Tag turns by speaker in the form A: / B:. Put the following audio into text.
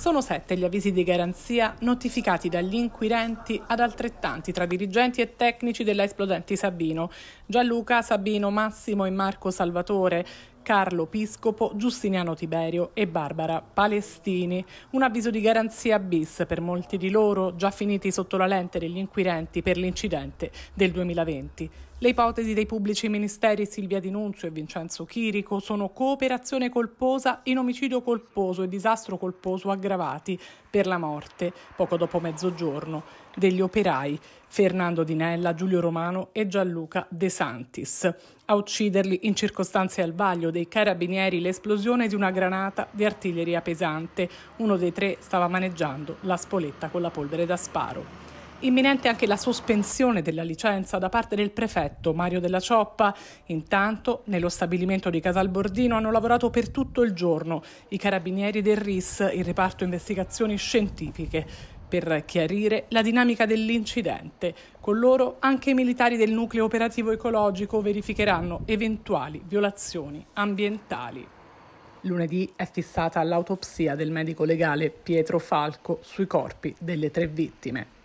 A: Sono sette gli avvisi di garanzia notificati dagli inquirenti ad altrettanti tra dirigenti e tecnici della Esplodenti Sabino, Gianluca, Sabino, Massimo e Marco Salvatore, Carlo Piscopo, Giustiniano Tiberio e Barbara Palestini. Un avviso di garanzia bis per molti di loro, già finiti sotto la lente degli inquirenti per l'incidente del 2020. Le ipotesi dei pubblici ministeri Silvia Di Nunzio e Vincenzo Chirico sono cooperazione colposa in omicidio colposo e disastro colposo aggravati per la morte, poco dopo mezzogiorno, degli operai Fernando Di Nella, Giulio Romano e Gianluca De Santis. A ucciderli in circostanze al vaglio dei carabinieri l'esplosione di una granata di artiglieria pesante. Uno dei tre stava maneggiando la spoletta con la polvere da sparo. Imminente anche la sospensione della licenza da parte del prefetto Mario Della Cioppa. Intanto, nello stabilimento di Casalbordino hanno lavorato per tutto il giorno i carabinieri del RIS, il reparto investigazioni scientifiche, per chiarire la dinamica dell'incidente. Con loro anche i militari del nucleo operativo ecologico verificheranno eventuali violazioni ambientali. Lunedì è fissata l'autopsia del medico legale Pietro Falco sui corpi delle tre vittime.